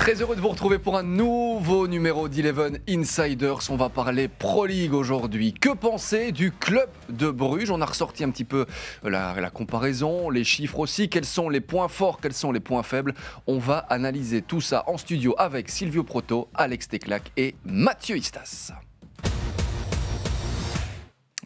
Très heureux de vous retrouver pour un nouveau numéro d'Eleven Insiders. On va parler Pro League aujourd'hui. Que penser du club de Bruges On a ressorti un petit peu la, comparaison, les chiffres aussi. Quels sont les points forts Quels sont les points faibles On va analyser tout ça en studio avec Silvio Proto, Alex Teclac et Mathieu Istas.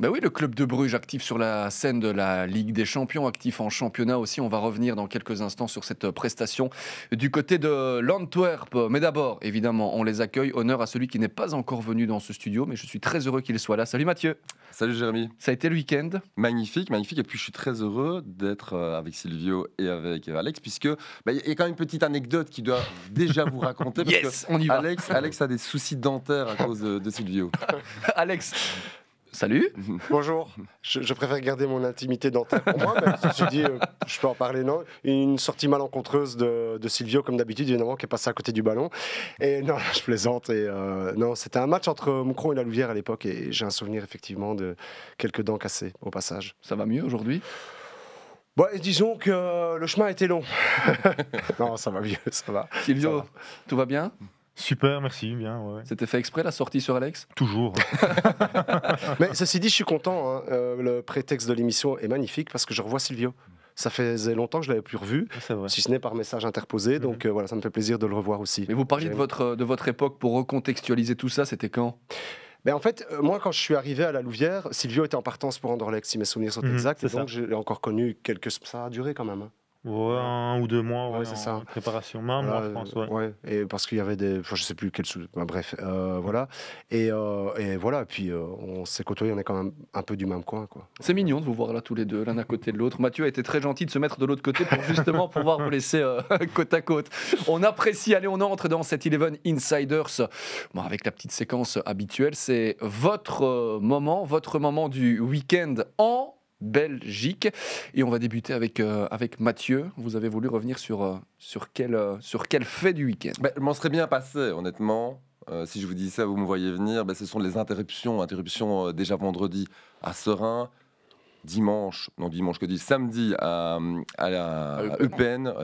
Ben oui, le club de Bruges actif sur la scène de la Ligue des Champions, actif en championnat aussi. On va revenir dans quelques instants sur cette prestation du côté de l'Antwerp. Mais d'abord, évidemment, on les accueille. Honneur à celui qui n'est pas encore venu dans ce studio, mais je suis très heureux qu'il soit là. Salut Mathieu. Salut Jérémy. Ça a été le week-end Magnifique, magnifique. Et puis je suis très heureux d'être euh, avec Silvio et avec euh, Alex, puisque bah, il y a quand même une petite anecdote qui doit déjà vous raconter. parce yes, on y va. Alex, Alex a des soucis dentaires à cause de, de Silvio. Alex, Salut. Bonjour. Je, préfère garder mon intimité dentaire pour moi, mais suis dit, je peux en parler, non Une sortie malencontreuse de, de Silvio, comme d'habitude, évidemment, qui est passé à côté du ballon. Et non, je plaisante. Et euh, non, c'était un match entre Moucron et la Louvière à l'époque, et j'ai un souvenir effectivement de quelques dents cassées au passage. Ça va mieux aujourd'hui Bon, disons que le chemin était long. non, ça va mieux, ça va. Silvio, tout va bien Super, merci, bien. Ouais. C'était fait exprès la sortie sur Alex Toujours. Mais ceci dit, je suis content. Hein. Euh, le prétexte de l'émission est magnifique parce que je revois Silvio. Ça faisait longtemps que je l'avais plus revu, ah, si ce n'est par message interposé. Mhm. Donc euh, voilà, ça me fait plaisir de le revoir aussi. Mais vous parliez de votre, euh, de votre époque pour recontextualiser tout ça. C'était quand Mais ben, en fait, moi, quand je suis arrivé à la Louvière, Silvio était en partance pour Alex. si mes souvenirs sont mhm, exacts. Et donc, l'ai encore connu quelques. Ça a duré quand même. Hein un ou deux mois, ouais, c'est ça. Préparation, main, je ouais. Et parce qu'il y avait des, enfin, je sais plus quel sou... bref, euh, voilà. Et, euh, et, voilà, puis euh, on s'est côtoyés, on est quand même un peu du même coin, quoi. C'est mignon de vous voir là tous les deux, l'un à côté de l'autre. Mathieu a été très gentil de se mettre de l'autre côté pour justement pouvoir vous laisser côte à côte. On apprécie, allez, on entre dans cette Eleven Insiders, bon, avec la petite séquence habituelle. C'est votre moment, votre moment du week-end en Belgique. Et on va débuter avec, euh, avec Mathieu. Vous avez voulu revenir sur, euh, sur, quel, euh, sur quel fait du week-end ben, Je m'en serais bien passé, honnêtement. si je vous dis ça, vous me voyez venir. Ben, ce sont les interruptions. Interruptions déjà vendredi à Serein, dimanche, non dimanche que dis, samedi à, à la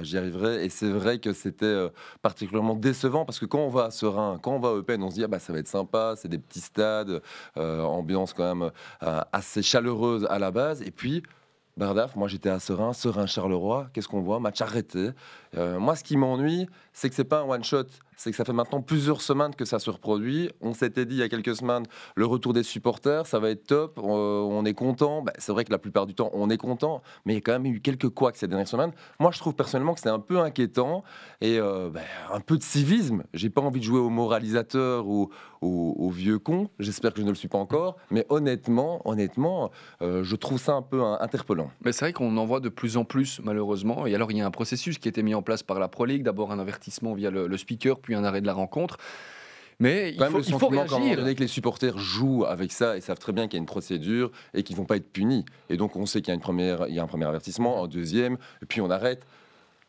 j'y arriverai. Et c'est vrai que c'était euh, particulièrement décevant parce que quand on va à Serein, quand on va à eupen on se dit ah bah ça va être sympa, c'est des petits stades, euh, ambiance quand même euh, assez chaleureuse à la base. Et puis Bardaf, moi j'étais à Serein, Serein Charleroi, qu'est-ce qu'on voit Match arrêté. moi ce qui m'ennuie, c'est que c'est pas un one shot c'est que ça fait maintenant plusieurs semaines que ça se reproduit. On s'était dit il y a quelques semaines, le retour des supporters, ça va être top, on, est content. Bah, c'est vrai que la plupart du temps, on est content, mais il y a quand même eu quelques couacs ces dernières semaines. Moi, je trouve personnellement que c'est un peu inquiétant et euh, bah, un peu de civisme. J'ai pas envie de jouer au moralisateur ou au, vieux con. J'espère que je ne le suis pas encore, mais honnêtement, honnêtement, euh, je trouve ça un peu interpellant. Mais c'est vrai qu'on en voit de plus en plus, malheureusement. Et alors, il y a un processus qui a été mis en place par la Pro League. D'abord, un avertissement via le, speaker, un arrêt de la rencontre. Mais il faut, le il faut réagir. que les supporters jouent avec ça et savent très bien qu'il y a une procédure et qu'ils vont pas être punis. Et donc on sait qu'il y a une première, il y a un premier avertissement, un deuxième, et puis on arrête.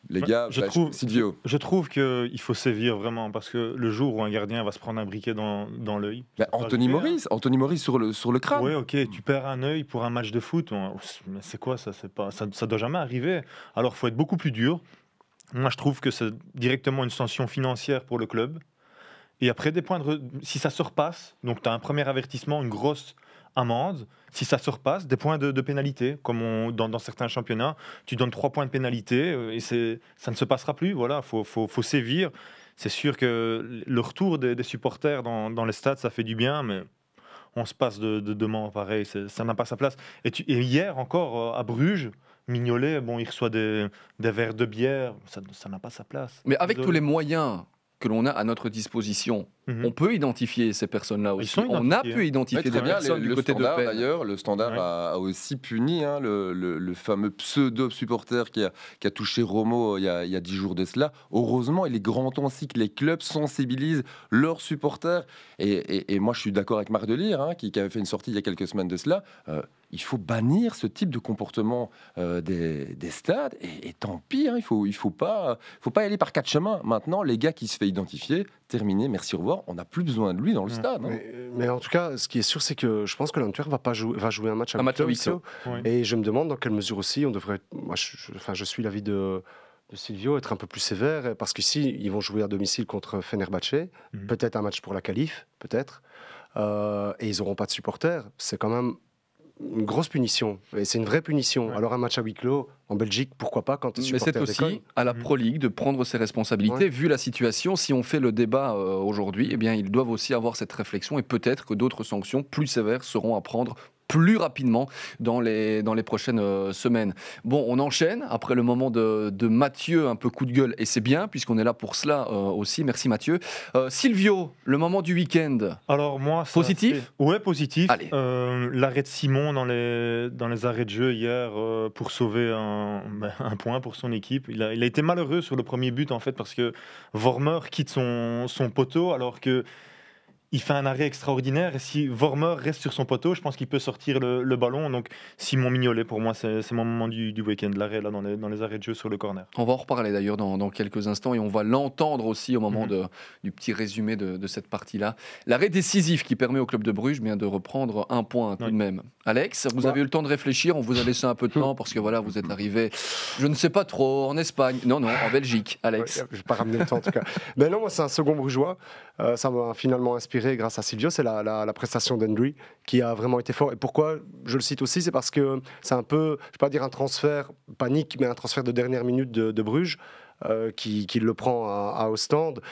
Les gars, je bah, trouve, Silvio. Je trouve qu'il faut sévir vraiment parce que le jour où un gardien va se prendre un briquet dans, l'œil. Bah, Anthony Maurice, Anthony Maurice sur le, sur le crâne. Oui, ok, tu perds un œil pour un match de foot. Mais c'est quoi ça, pas, ça, ça doit jamais arriver. Alors il faut être beaucoup plus dur. Moi, je trouve que c'est directement une sanction financière pour le club. Et après, des points si ça se repasse, donc tu as un premier avertissement, une grosse amende. Si ça se repasse, des points de, pénalité, comme dans, certains championnats, tu donnes trois points de pénalité euh, et ça ne se passera plus. Voilà, faut, sévir. C'est sûr que le retour des, supporters dans, dans, les stades, ça fait du bien, mais on se passe de, de, pareil, ça n'a pas sa place. et hier encore euh, à Bruges, Mignolet, bon, il reçoit des, verres de bière, ça n'a pas sa place. Mais avec tous les moyens que l'on a à notre disposition, mhm. on peut identifier ces personnes-là aussi. On a pu identifier des personnes du le côté standard, de ben, D'ailleurs, le standard a, aussi puni hein, le, fameux pseudo-supporter qui, a, touché Romo euh, il y a, dix jours de cela. Heureusement, il est grand temps aussi que les clubs sensibilisent leurs supporters. Et, moi, je suis d'accord avec Marc Delire, hein, qui, avait fait une sortie il y a quelques semaines de cela. Euh, il faut bannir ce type de comportement euh, des, stades. Et, tant pis, hein, il faut, il faut pas, faut pas aller par quatre chemins. Maintenant, les gars qui se fait identifier, terminé, merci, au revoir. On n'a plus besoin de lui dans le mmh. stade. Hein. Euh, mais, en tout cas, ce qui est sûr, c'est que je pense que l'Antwerp va jouer, va jouer un match à, Et je me demande dans quelle mesure aussi on devrait. Moi, enfin, je suis l'avis de. Silvio être un peu plus sévère parce qu'ici ils vont jouer à domicile contre Fenerbahce, mmh. peut-être un match pour la qualif, peut-être, euh, et ils n'auront pas de supporters. C'est quand même une grosse punition. Et c'est une vraie punition. Alors un match à huis clos en Belgique, pourquoi pas quand Mais c'est aussi à la mm. Pro League de prendre ses responsabilités. Vu la situation, si on fait le débat euh, aujourd'hui, eh bien ils doivent aussi avoir cette réflexion et peut-être que d'autres sanctions plus sévères seront à prendre plus rapidement dans les, dans les prochaines euh, semaines. Bon, on enchaîne après le moment de, Mathieu, un peu coup de gueule, et c'est bien, puisqu'on est là pour cela euh, aussi. Merci Mathieu. Euh, Silvio, le moment du week-end. Alors, moi, Positif Ouais, positif. L'arrêt de Simon dans les, dans les arrêts de jeu hier pour sauver ben, un, point pour son équipe. Il a, été malheureux sur le premier but, en fait, parce que Vormer quitte son, son poteau alors que il fait un arrêt extraordinaire. Et si Vormer reste sur son poteau, je pense qu'il peut sortir le, ballon. Donc Simon Mignolet, pour moi, c'est mon moment du, week-end, l'arrêt là, dans les, arrêts de jeu sur le corner. On va en reparler d'ailleurs dans, quelques instants et on va l'entendre aussi au moment mm-hmm. du petit résumé de, cette partie-là. L'arrêt décisif qui permet au club de Bruges bien de reprendre un point tout de même. Alex, vous bah. avez eu le temps de réfléchir, on vous a laissé un peu de temps parce que voilà, vous êtes arrivé, je ne sais pas trop, en Espagne, non, non, en Belgique, Alex. je ne vais pas ramener le temps en tout cas. mais ben non, moi c'est un second brugeois. Euh, ça m'a finalement inspiré grâce à Silvio, c'est la, la, prestation d'Henry qui a vraiment été fort. Et pourquoi je le cite aussi, c'est parce que c'est un peu, je ne vais pas dire un transfert panique, mais un transfert de dernière minute de, Bruges. Euh, qui, le prend à, à Ostende.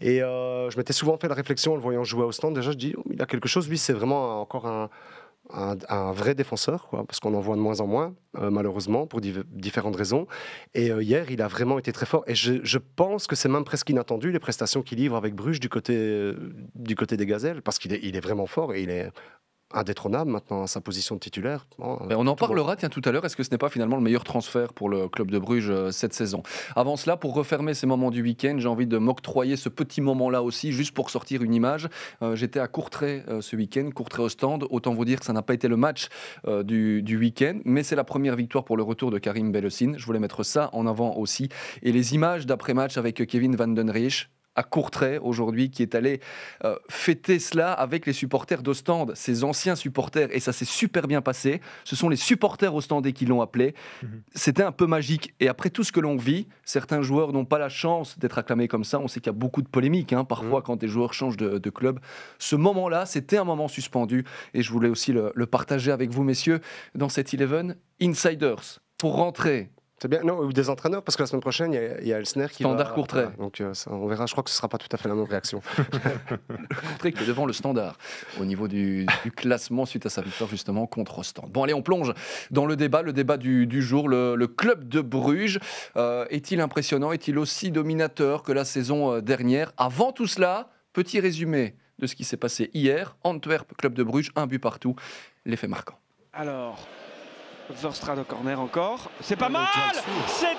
Et euh, je m'étais souvent fait la réflexion en le voyant jouer à Ostende. Déjà, je dis, oh, il a quelque chose. Lui, c'est vraiment encore un, un, vrai défenseur, parce qu'on en voit de moins en moins, euh, malheureusement, pour différentes raisons. Et euh, hier, il a vraiment été très fort. Et je, pense que c'est même presque inattendu les prestations qu'il livre avec Bruges du côté, euh, du côté des Gazelles, parce qu'il est, il est, vraiment fort et il est indétrônable maintenant à sa position de titulaire. on en parlera tiens, tout à l'heure. Est-ce que ce n'est pas finalement le meilleur transfert pour le club de Bruges euh, cette saison Avant cela, pour refermer ces moments du week-end, j'ai envie de m'octroyer ce petit moment-là aussi, juste pour sortir une image. Euh, j'étais à Courtrai euh, ce week-end, Courtrai au stand. Autant vous dire que ça n'a pas été le match du, week-end, mais c'est la première victoire pour le retour de Karim Bellessine. Je voulais mettre ça en avant aussi. Et les images d'après-match avec Kevin Van Den à Courtrai aujourd'hui qui est allé euh, fêter cela avec les supporters d'Ostende, ses anciens supporters, et ça s'est super bien passé. Ce sont les supporters ostendais qui l'ont appelé. Mhm. C'était un peu magique. Et après tout ce que l'on vit, certains joueurs n'ont pas la chance d'être acclamés comme ça. On sait qu'il y a beaucoup de polémiques hein, parfois mhm. quand des joueurs changent de, club. Ce moment-là, c'était un moment suspendu, et je voulais aussi le, partager avec vous, messieurs, dans cette 11. Insiders. Pour rentrer c'est bien, non, ou des entraîneurs, parce que la semaine prochaine, il y, a Elsner qui Standard va... Courtrai. donc euh, on verra, je crois que ce ne sera pas tout à fait la même réaction. Courtrai qui est devant le Standard au niveau du, classement suite à sa victoire justement contre Ostende. Bon allez, on plonge dans le débat, le débat du, jour, le, club de Bruges. Euh, est-il impressionnant, est-il aussi dominateur que la saison euh, dernière Avant tout cela, petit résumé de ce qui s'est passé hier. Antwerp, club de Bruges, un but partout, l'effet marquant. Alors, Verstrad de corner encore. C'est pas oh, mal C'était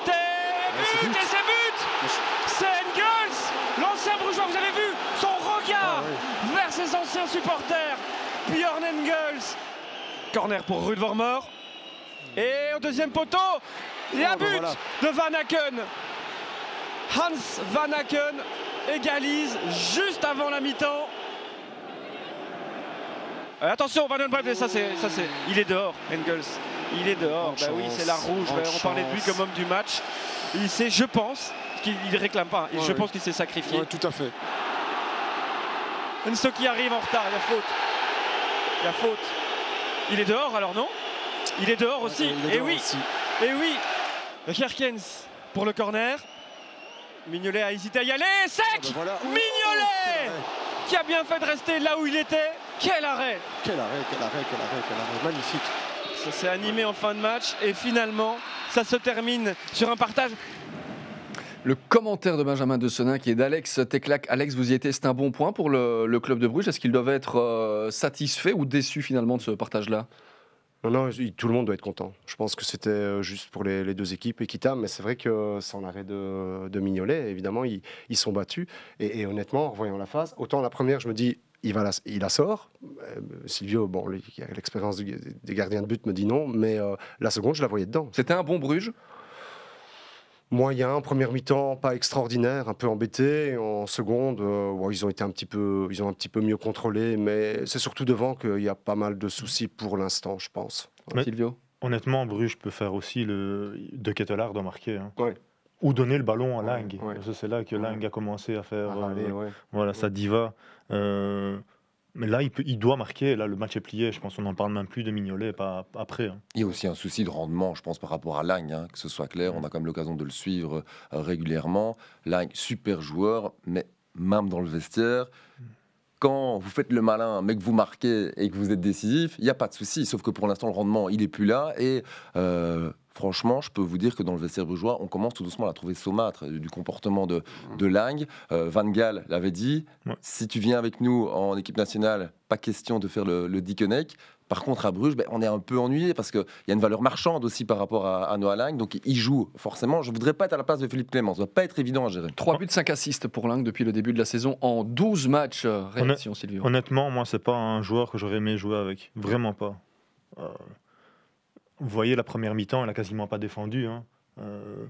but et c'est but C'est Engels L'ancien bourgeois, vous avez vu son regard ah, vers ses anciens supporters. Bjorn Engels. Corner pour Rudvormor. Et au deuxième poteau, il y a oh, ben but de Van Aken. Hans Van Aken égalise juste avant la mi-temps. Euh, attention, Van Aken ça c'est, il est dehors, Engels. Il est dehors. Bah oui, c'est la rouge. Bah, on parlait de lui comme homme du match. Il sait, je pense, qu'il ne réclame pas. je pense qu'il s'est sacrifié. tout à fait. Enso qui arrive en retard, la faute. La faute. Il est dehors alors non Il est dehors aussi. et eh oui. Et eh oui. Kerkens pour le corner. Mignolet a hésité à y aller. Sec ah, bah Mignolet oh, Qui a bien fait de rester là où il était. Quel arrêt Quel arrêt, quel arrêt, quel arrêt, quel arrêt. Magnifique. Ça s'est animé en fin de match et finalement, ça se termine sur un partage le commentaire de Benjamin Dessenin qui est d'Alex Teclac. Alex, vous y étiez, c'est un bon point pour le, club de Bruges. Est-ce qu'ils doivent être euh, satisfaits ou déçus finalement de ce partage-là non, non, tout le monde doit être content. Je pense que c'était euh, juste pour les, deux équipes équitable, mais c'est vrai que euh, sans arrêt de, de Mignolet, évidemment, ils, sont battus. Et, et, honnêtement, en voyant la phase, autant la première, je me dis, il, la, sort. Euh, Silvio, bon, l'expérience des gardiens de but me dit non, mais euh, la seconde, je la voyais dedans. C'était un bon Bruges Moyen, première mi-temps, pas extraordinaire, un peu embêté. En seconde, euh, ils ont été un petit peu, ils ont un petit peu mieux contrôlé, mais c'est surtout devant qu'il y a pas mal de soucis pour l'instant, je pense. Silvio Honnêtement, Bruges peut faire aussi le de Kettelard dans marquer. Hein ou donner le ballon à Lang. C'est là que Lang a commencé à faire euh, voilà, sa diva. Euh, mais là, il, peut, il, doit marquer. Là, le match est plié. Je pense qu'on n'en parle même plus de Mignolet pas, après. Hein. Il y a aussi un souci de rendement, je pense, par rapport à Lagne. Hein, que ce soit clair, mm. on a quand même l'occasion de le suivre euh, régulièrement. Lagne, super joueur, mais même dans le vestiaire, mm quand vous faites le malin, mais que vous marquez et que vous êtes décisif, il n'y a pas de souci. Sauf que pour l'instant, le rendement, il n'est plus là. Et euh, franchement, je peux vous dire que dans le vestiaire bourgeois, on commence tout doucement à trouver saumâtre euh, du comportement de, de Lang. Euh, Van Gaal l'avait dit si tu viens avec nous en équipe nationale, pas question de faire le, le par contre, à Bruges, ben, on est un peu ennuyé parce qu'il y a une valeur marchande aussi par rapport à, à Lang, donc il joue forcément. Je ne voudrais pas être à la place de Philippe Clément, ça ne va pas être évident à gérer. 3 buts, 5 assists pour Lang depuis le début de la saison en 12 matchs. Euh, réaction, Sylvie. Honnêtement, moi, c'est pas un joueur que j'aurais aimé jouer avec, vraiment pas. Euh, vous voyez, la première mi-temps, elle a quasiment pas défendu. Hein. Euh,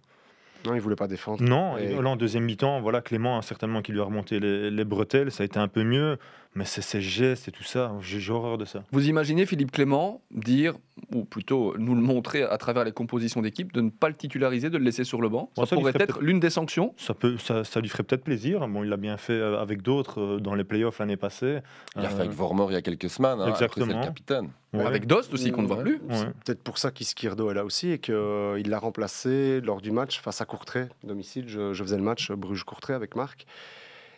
non, il voulait pas défendre. Non, et... en deuxième mi-temps, voilà, Clément a certainement qui lui a remonté les, les, bretelles, ça a été un peu mieux, mais c'est ces gestes et tout ça, j'ai horreur de ça. Vous imaginez Philippe Clément dire, ou plutôt nous le montrer à travers les compositions d'équipe, de ne pas le titulariser, de le laisser sur le banc Ça, pourrait être l'une des sanctions ça, peut, ça, lui ferait peut-être plaisir. Bon, il l'a bien fait euh, avec d'autres euh, dans les playoffs l'année passée. Il a fait avec euh, Vormor il y a quelques semaines, hein, Exactement. le capitaine. Avec Dost aussi, qu'on ne voit plus. C'est peut-être pour ça qu'Iskirdo est là aussi et qu'il l'a remplacé lors du match face à Courtrai, domicile. Je, faisais le match Bruges-Courtrai avec Marc.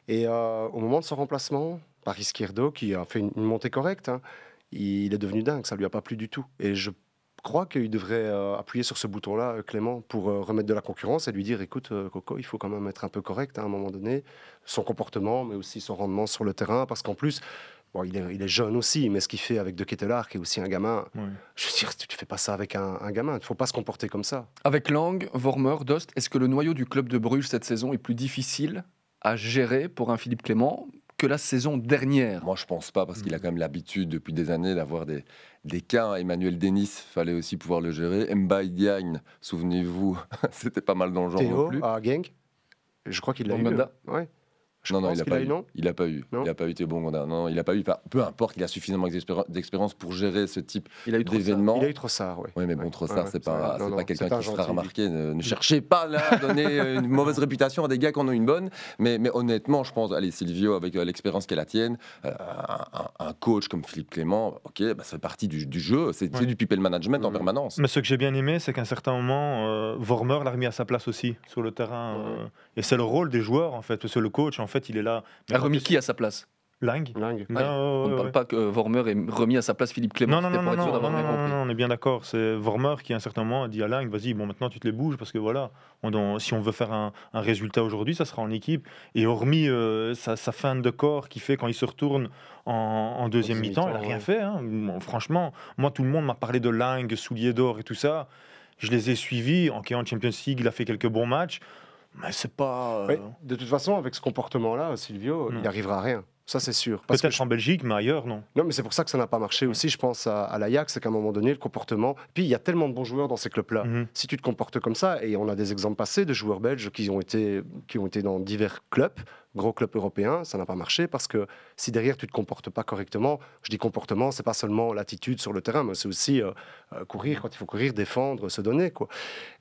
Et au moment de son remplacement, par Izquierdo, qui a fait une, montée correcte, hein. il est devenu dingue, ça ne lui a pas plu du tout. Et je crois qu'il devrait euh, appuyer sur ce bouton-là, euh, Clément, pour euh, remettre de la concurrence et lui dire, écoute, Coco, il faut quand même être un peu correct hein, à un moment donné, son comportement, mais aussi son rendement sur le terrain, parce qu'en plus, il est, jeune aussi, mais ce qu'il fait avec De Ketelaar, qui est aussi un gamin, je veux dire, tu ne fais pas ça avec un, un gamin, il ne faut pas se comporter comme ça. Avec Lang, Vormer, Dost, est-ce que le noyau du club de Bruges cette saison est plus difficile à gérer pour un Philippe Clément que la saison dernière. Moi, je pense pas, parce qu'il a mm. quand même l'habitude depuis des années d'avoir des, des cas. Emmanuel Denis, fallait aussi pouvoir le gérer. Mbaye Diagne, souvenez-vous, c'était pas mal dans le genre. non plus. à Geng je crois qu'il l'a hein. Ouais non, non, il n'a pas, eu. Il n'a pas eu. Il n'a pas eu Non, il n'a pas eu. Peu importe, il a suffisamment d'expérience pour gérer ce type d'événement. Il a eu Trossard, oui. Oui, mais bon, ça, c'est n'est pas quelqu'un qui sera remarqué. Ne, cherchez pas à donner euh, une mauvaise réputation à des gars qui en ont une bonne. Mais, mais honnêtement, je pense, allez, Silvio, avec euh, l'expérience qu'elle a tienne, euh, un, coach comme Philippe Clément, ok, bah, ça fait partie du, jeu. C'est du people management en mm. permanence. Mais ce que j'ai bien aimé, c'est qu'à un certain moment, Vormer l'a remis à sa place aussi sur le terrain. Mm. Et c'est le rôle des joueurs, en fait. c'est le coach, en fait, il est là. A remis qui à sa place Lang. on ne parle pas que Vormer est remis à sa place Philippe Clément. Non, non, non, on est bien d'accord. C'est Vormer qui, à un certain moment, a dit à Lang vas-y, bon, maintenant tu te les bouges parce que voilà, si on veut faire un, résultat aujourd'hui, ça sera en équipe. Et hormis euh, sa, fin de corps qui fait quand il se retourne en, deuxième mi-temps, il n'a rien fait. Hein. franchement, moi, tout le monde m'a parlé de Lang, Soulier d'or et tout ça. Je les ai suivis. En Champions League, il a fait quelques bons matchs. Mais c'est pas. Euh, de toute façon, avec ce comportement-là, Silvio, il hmm. n'arrivera à rien. Ça, c'est sûr. Parce être je... en Belgique, mais ailleurs, non. Non, mais c'est pour ça que ça n'a pas marché aussi, je pense, à, à c'est qu'à un moment donné, le comportement. Puis il y a tellement de bons joueurs dans ces clubs-là. Hmm. Si tu te comportes comme ça, et on a des exemples passés de joueurs belges qui ont été, qui ont été dans divers clubs, gros club européen, ça n'a pas marché parce que si derrière tu te comportes pas correctement, je dis comportement, c'est pas seulement l'attitude sur le terrain, mais c'est aussi euh, euh, courir quand il faut courir, défendre, se donner quoi.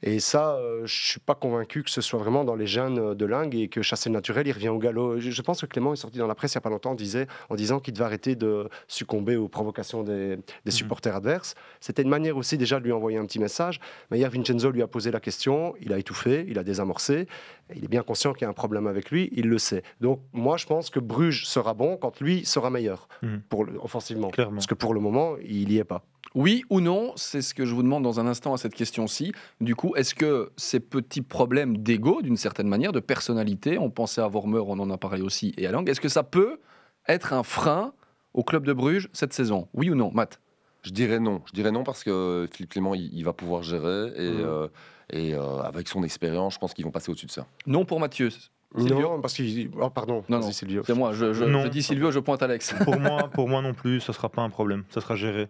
Et ça, je euh, je suis pas convaincu que ce soit vraiment dans les jeunes de Lingue et que chasser le naturel, il revient au galop. Je, pense que Clément est sorti dans la presse il n'y a pas longtemps, disait en disant qu'il devait arrêter de succomber aux provocations des, mhm. supporters adverses. C'était une manière aussi déjà de lui envoyer un petit message. Mais hier, Vincenzo lui a posé la question, il a étouffé, il a désamorcé. Il est bien conscient qu'il y a un problème avec lui, il le sait. Donc moi, je pense que Bruges sera bon quand lui sera meilleur, mhm. pour offensivement. Parce que pour le moment, il n'y est pas. Oui ou non, c'est ce que je vous demande dans un instant à cette question-ci. Du coup, est-ce que ces petits problèmes d'ego, d'une certaine manière, de personnalité, on pensait à Vormeur, on en a parlé aussi, et à Lang, est-ce que ça peut être un frein au club de Bruges cette saison Oui ou non, Matt je dirais non. Je dirais non parce que Philippe Clément, il, va pouvoir gérer et, mhm. euh, et euh, avec son expérience, je pense qu'ils vont passer au-dessus de ça. Non pour Mathieu. Non parce qu'il. Oh, pardon. Non, C'est moi. Je, dis Silvio, je pointe Alex. pour moi, pour moi non plus, ça sera pas un problème. Ça sera géré.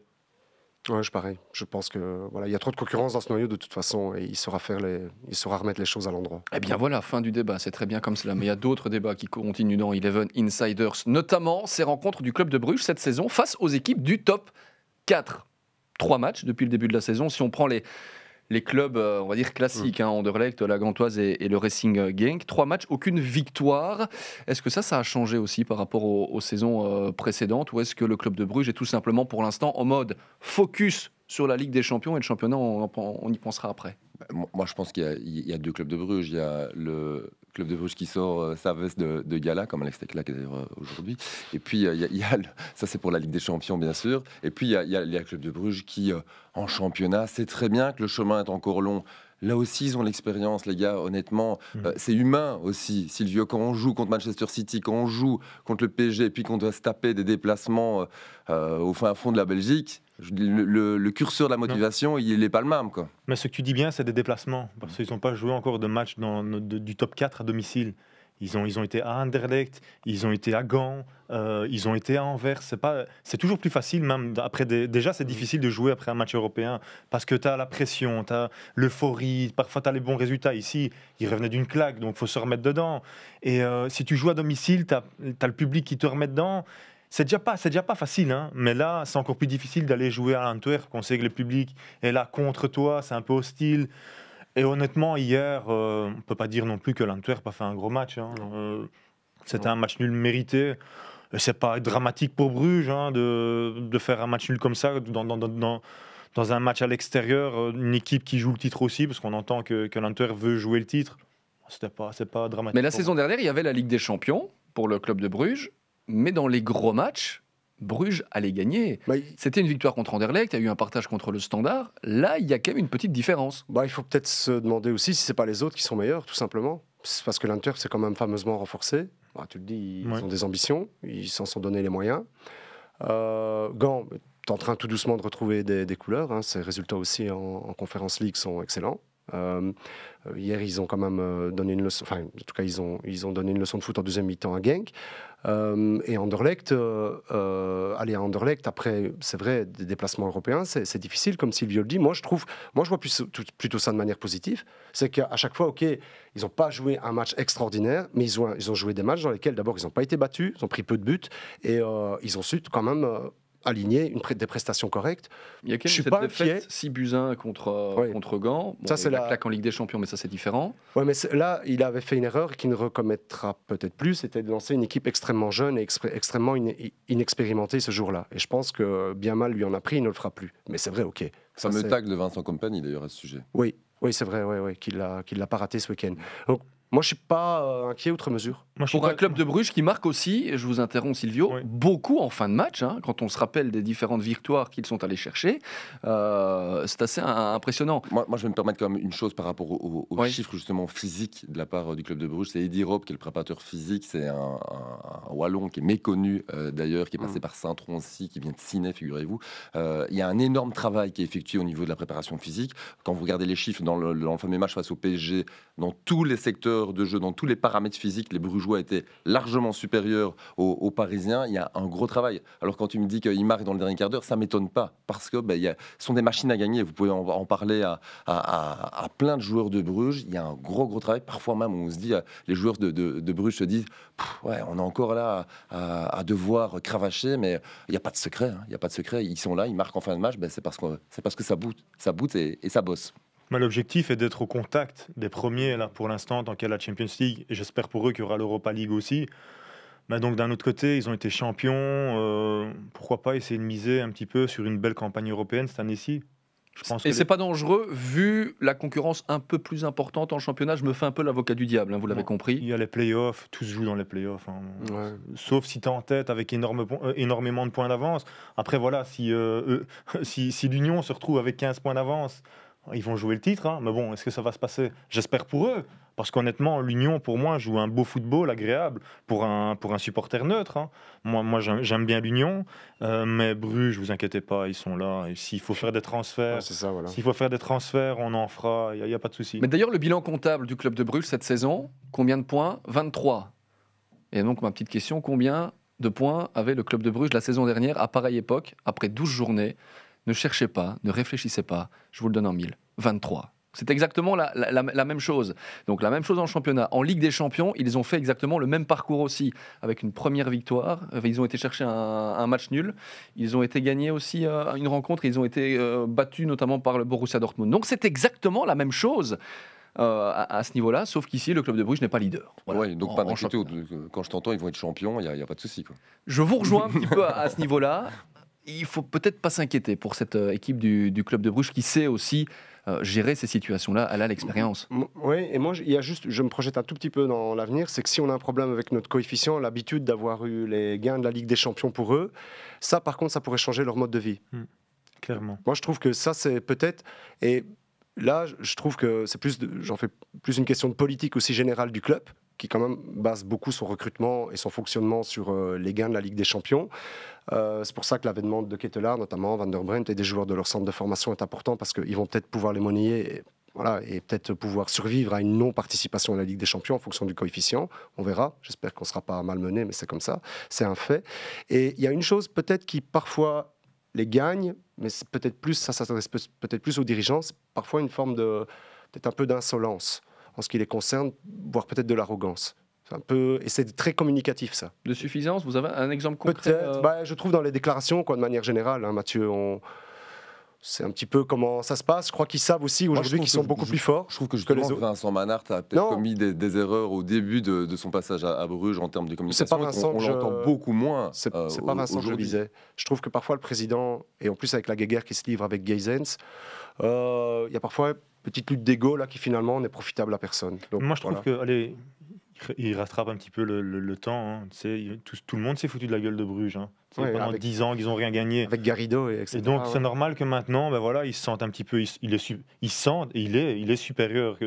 Ouais, je pareil. Je pense que voilà, il y a trop de concurrence dans ce noyau de toute façon, et il saura faire les, il saura remettre les choses à l'endroit. Eh bien voilà, fin du débat. C'est très bien comme cela. Mais il y a d'autres débats qui continuent dans Eleven Insiders, notamment ces rencontres du club de Bruges cette saison face aux équipes du top 4. Trois matchs depuis le début de la saison. Si on prend les les clubs, euh, on va dire, classiques, mm. hein, Anderlecht, la Gantoise et, le Racing Gang. Trois matchs, aucune victoire. Est-ce que ça, ça a changé aussi par rapport aux, saisons euh, précédentes ou est-ce que le club de Bruges est tout simplement pour l'instant en mode focus sur la Ligue des Champions et le championnat, on y pensera après moi, je pense qu'il y, a deux clubs de Bruges. Il y a le club de Bruges qui sort euh, sa veste de, gala, comme Alex Tecla d'ailleurs euh, aujourd'hui. Et puis, euh, il y a, ça, c'est pour la Ligue des Champions, bien sûr. Et puis, il y a, le club de Bruges qui, en championnat, sait très bien que le chemin est encore long. Là aussi, ils ont l'expérience, les gars, honnêtement. Mm. c'est humain aussi, Silvio. Quand on joue contre Manchester City, quand on joue contre le PSG, et puis qu'on doit se taper des déplacements au fin fond de la Belgique, le, curseur de la motivation, il n'est pas le même. Quoi. Mais ce que tu dis bien, c'est des déplacements. Parce qu'ils n'ont pas joué encore de match dans, du top 4 à domicile. Ils ont, ils ont été à Anderlecht, ils ont été à Gand, euh, ils ont été à Anvers. C'est pas, c'est toujours plus facile même après. déjà, c'est mm. difficile de jouer après un match européen parce que tu as la pression, tu as l'euphorie. Parfois, tu as les bons résultats. Ici, ils revenaient d'une claque, donc il faut se remettre dedans. Et euh, si tu joues à domicile, tu as, as le public qui te remet dedans c'est déjà pas, c'est déjà pas facile, hein. mais là, c'est encore plus difficile d'aller jouer à l'Antwerp. qu'on sait que le public est là contre toi, c'est un peu hostile. Et honnêtement, hier, euh, on peut pas dire non plus que l'Antwerp a fait un gros match. Hein. Euh, c'était un match nul mérité. C'est pas dramatique pour Bruges hein, de, faire un match nul comme ça dans, un match à l'extérieur, euh, une équipe qui joue le titre aussi, parce qu'on entend que, que l'Antwerp veut jouer le titre. C'était pas, c'est pas dramatique. Mais la saison dernière, il y avait la Ligue des Champions pour le club de Bruges mais dans les gros matchs, Bruges allait gagner. Bah, C'était une victoire contre Anderlecht, il y a eu un partage contre le Standard. Là, il y a quand même une petite différence. Bah, il faut peut-être se demander aussi si ce n'est pas les autres qui sont meilleurs, tout simplement. Parce que l'Inter s'est quand même fameusement renforcé. Bah, tu le dis, ils ont des ambitions, ils s'en sont donné les moyens. Euh, Gand est en train tout doucement de retrouver des, couleurs. Hein. Ses résultats aussi en, Conférence League sont excellents. Euh, euh, hier, ils ont quand même euh, donné une leçon, enfin, en tout cas, ils ont, ils ont donné une leçon de foot en deuxième mi-temps à Genk. et Anderlecht, aller à Anderlecht, après, c'est vrai, des déplacements européens, c'est difficile, comme Silvio le dit. Moi, je trouve, moi, je vois plutôt ça de manière positive. C'est qu'à chaque fois, OK, ils n'ont pas joué un match extraordinaire, mais ils ont, ils ont joué des matchs dans lesquels, d'abord, ils n'ont pas été battus, ils ont pris peu de buts, et ils ont su quand même aligné, une, des prestations correctes. Il y a je suis pas défaite, 6 buts 1 contre, contre Gant, Bon, ça, c'est la plaque en Ligue des Champions, mais ça, c'est différent. Ouais, mais là, il avait fait une erreur qu'il ne recommettra peut-être plus, c'était de lancer une équipe extrêmement jeune et extrêmement inexpérimentée ce jour-là. Et je pense que bien mal lui en a pris, il ne le fera plus. Mais c'est vrai, ok. Ça, me tag de Vincent Compagnie, d'ailleurs, à ce sujet. Oui, oui c'est vrai, oui, oui, qu'il ne l'a pas raté ce week-end. Moi, je ne suis pas euh, inquiet outre mesure. Pour un club de Bruges qui marque aussi, je vous interromps Silvio, beaucoup en fin de match, hein, quand on se rappelle des différentes victoires qu'ils sont allés chercher, euh, c'est assez impressionnant. Moi, moi, je vais me permettre quand même une chose par rapport aux chiffres justement physiques de la part euh, du club de Bruges. C'est Eddie Robb qui est le préparateur physique, c'est un, Wallon qui est méconnu d'ailleurs, qui est passé mm. par Saint-Tron aussi, qui vient de Ciné, figurez-vous. Il y a un énorme travail qui est effectué au niveau de la préparation physique. Quand vous regardez les chiffres dans le, dans le fameux match face au PSG, dans tous les secteurs, de jeu, dans tous les paramètres physiques, les Brugeois étaient largement supérieurs aux, Parisiens. Il y a un gros travail. Alors quand tu me dis qu'ils marquent dans le dernier quart d'heure, ça m'étonne pas parce que ben, il y a, ce sont des machines à gagner. Vous pouvez en, parler à, à, plein de joueurs de Bruges. Il y a un gros gros travail. Parfois même, on se dit, euh, les joueurs de, de, Bruges se disent, ouais, on est encore là à, devoir cravacher, mais il n'y a pas de secret. Hein. Il n'y a pas de secret. Ils sont là, ils marquent en fin de match. Ben, c'est parce que c'est parce que ça bout, ça bout et ça bosse. L'objectif est d'être au contact des premiers, là, pour l'instant, tant qu'il y a la Champions League. Et j'espère pour eux qu'il y aura l'Europa League aussi. Mais donc, d'un autre côté, ils ont été champions. Euh, pourquoi pas essayer de miser un petit peu sur une belle campagne européenne cette année-ci et c'est n'est pas dangereux vu la concurrence un peu plus importante en championnat. Je me fais un peu l'avocat du diable, hein, vous l'avez compris. Il y a les playoffs, tout se joue dans les playoffs. Hein. offs Sauf si tu es en tête avec euh, énormément de points d'avance. Après, voilà, si, euh, si, si l'Union se retrouve avec 15 points d'avance ils vont jouer le titre, hein. mais bon, est-ce que ça va se passer J'espère pour eux, parce qu'honnêtement, l'Union, pour moi, joue un beau football agréable pour un, pour un supporter neutre. Hein. Moi, moi j'aime bien l'Union, euh, mais Bruges, vous inquiétez pas, ils sont là. s'il faut faire des transferts, s'il faut faire des transferts, on en fera, il n'y a, pas de souci. Mais d'ailleurs, le bilan comptable du club de Bruges cette saison, combien de points 23. Et donc, ma petite question, combien de points avait le club de Bruges la saison dernière à pareille époque, après 12 journées ne cherchez pas, ne réfléchissez pas, je vous le donne en mille. 23. C'est exactement la, même chose. Donc la même chose en championnat. En Ligue des Champions, ils ont fait exactement le même parcours aussi, avec une première victoire. Euh, ils ont été chercher un, match nul. Ils ont été gagnés aussi euh, une rencontre. Ils ont été euh, battus notamment par le Borussia Dortmund. Donc c'est exactement la même chose. à, ce niveau-là, sauf qu'ici, le club de Bruges n'est pas leader. donc pas pas d'inquiétude. Quand je t'entends, ils vont être champions, il n'y a, pas de souci. Je vous rejoins un petit peu à ce niveau-là il faut peut-être pas s'inquiéter pour cette euh, équipe du, club de Bruges qui sait aussi euh, gérer ces situations-là. Elle a l'expérience. Oui, et moi, il y a juste, je me projette un tout petit peu dans l'avenir, c'est que si on a un problème avec notre coefficient, l'habitude d'avoir eu les gains de la Ligue des Champions pour eux, ça, par contre, ça pourrait changer leur mode de vie. Hmm. clairement. Moi, je trouve que ça, c'est peut-être et là, je trouve que c'est plus, j'en fais plus une question de politique aussi générale du club qui quand même base beaucoup son recrutement et son fonctionnement sur euh, les gains de la Ligue des Champions. Euh, c'est pour ça que l'avènement de Kettelar, notamment Van der Brent et des joueurs de leur centre de formation est important parce qu'ils vont peut-être pouvoir les monnayer et, voilà, et peut-être pouvoir survivre à une non-participation à la Ligue des Champions en fonction du coefficient. On verra. J'espère qu'on ne sera pas malmené, mais c'est comme ça. C'est un fait. Et il y a une chose peut-être qui parfois les gagne, mais peut-être plus, ça s'adresse peut-être plus aux dirigeants, c'est parfois une forme de, peut-être un peu d'insolence en ce qui les concerne, voire peut-être de l'arrogance. C'est un peu, et c'est très communicatif ça. De suffisance, vous avez un exemple concret euh bah, Je trouve dans les déclarations, quoi, de manière générale, hein, Mathieu, on, c'est un petit peu comment ça se passe. Je crois qu'ils savent aussi aujourd'hui qu'ils sont beaucoup plus forts. Je trouve que, que Vincent Manart a peut-être commis des, erreurs au début de, son passage à, Bruges en termes de communication. Pas Vincent on, l'entend beaucoup moins. C'est euh, pas Vincent je disais. Je trouve que parfois le président, et en plus avec la guerre qui se livre avec Geysens, euh, il y a parfois petite lutte d'ego là qui finalement n'est profitable à personne. Donc, Moi je trouve que allez, il rattrape un petit peu le, temps. Hein. Tout, tout, le monde s'est foutu de la gueule de Bruges. Hein. pendant dix ans qu'ils n'ont rien gagné. Avec Garrido, et etc. Et donc, c'est normal que maintenant, ben voilà, ils se sentent un petit peu. Ils, il est, ils sentent, il est, il est supérieur